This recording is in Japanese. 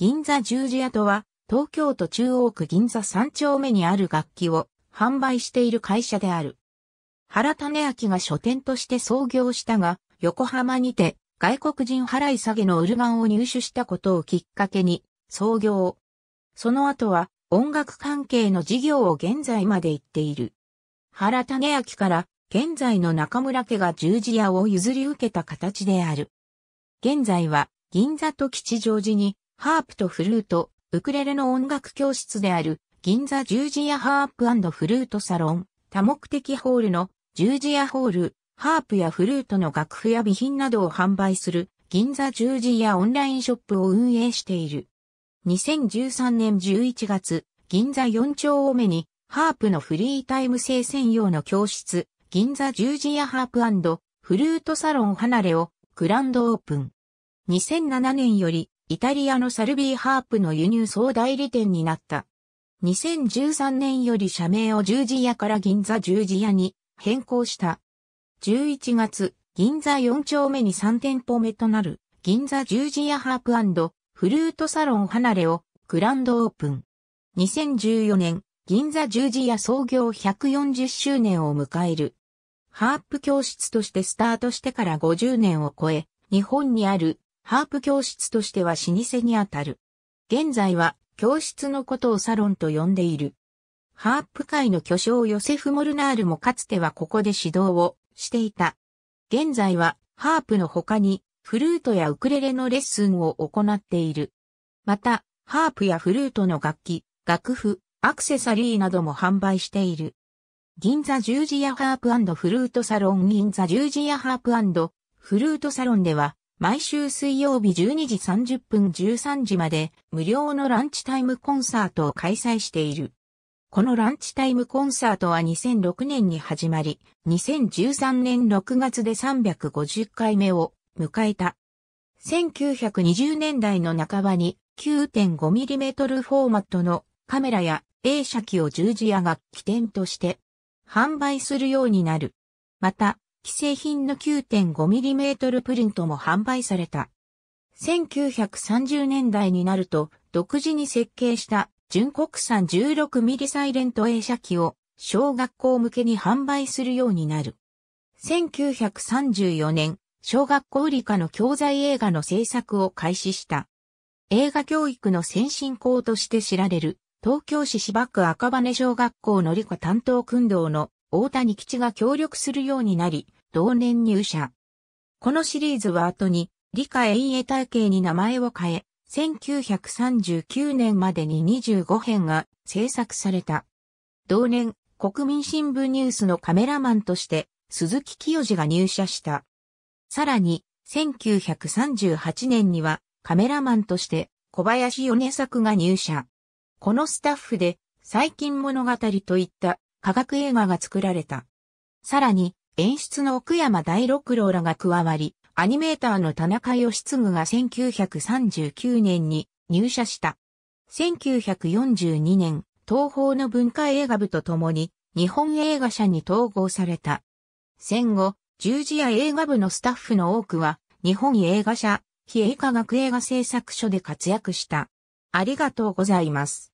銀座十字屋とは、東京都中央区銀座三丁目にある楽器を販売している会社である。原種明が書店として創業したが、横浜にて外国人払い下げのウルガンを入手したことをきっかけに創業。その後は音楽関係の事業を現在まで行っている。原種明から現在の中村家が十字屋を譲り受けた形である。現在は銀座と吉祥寺にハープとフルート、ウクレレの音楽教室である銀座十字屋ハープフルートサロン、多目的ホールの十字屋ホール、ハープやフルートの楽譜や備品などを販売する銀座十字屋オンラインショップを運営している。2013年11月、銀座4丁を目にハープのフリータイム生専用の教室、銀座十字屋ハープフルートサロン離れをグランドオープン。2007年よりイタリアのサルビーハープの輸入総代理店になった。2013年より社名を十字屋から銀座十字屋に変更した。11月、銀座4丁目に3店舗目となる銀座十字屋ハープフルートサロン離れをグランドオープン。2014年、銀座十字屋創業140周年を迎える。ハープ教室としてスタートしてから50年を超え、日本にあるハープ教室としては老舗にあたる。現在は教室のことをサロンと呼んでいる。ハープ界の巨匠ヨセフ・モルナールもかつてはここで指導をしていた。現在はハープの他にフルートやウクレレのレッスンを行っている。また、ハープやフルートの楽器、楽譜、アクセサリーなども販売している。銀座十字屋ハープフルートサロン銀座十字屋ハープフルートサロンでは、毎週水曜日12時30分13時まで無料のランチタイムコンサートを開催している。このランチタイムコンサートは2006年に始まり、2013年6月で350回目を迎えた。1920年代の半ばに 9.5mm フォーマットのカメラや A 車機を十字屋が起点として販売するようになる。また、既製品の 9.5mm プリントも販売された。1930年代になると、独自に設計した純国産 16mm サイレント映写機を小学校向けに販売するようになる。1934年、小学校理科の教材映画の制作を開始した。映画教育の先進校として知られる、東京市芝区赤羽小学校の理科担当訓導の大谷基が協力するようになり、同年入社。このシリーズは後に理科永衛体系に名前を変え、1939年までに25編が制作された。同年、国民新聞ニュースのカメラマンとして鈴木清治が入社した。さらに、1938年にはカメラマンとして小林米作が入社。このスタッフで最近物語といった科学映画が作られた。さらに、演出の奥山大六郎らが加わり、アニメーターの田中義継が1939年に入社した。1942年、東方の文化映画部と共に日本映画社に統合された。戦後、十字屋映画部のスタッフの多くは、日本映画社、非映画学映画製作所で活躍した。ありがとうございます。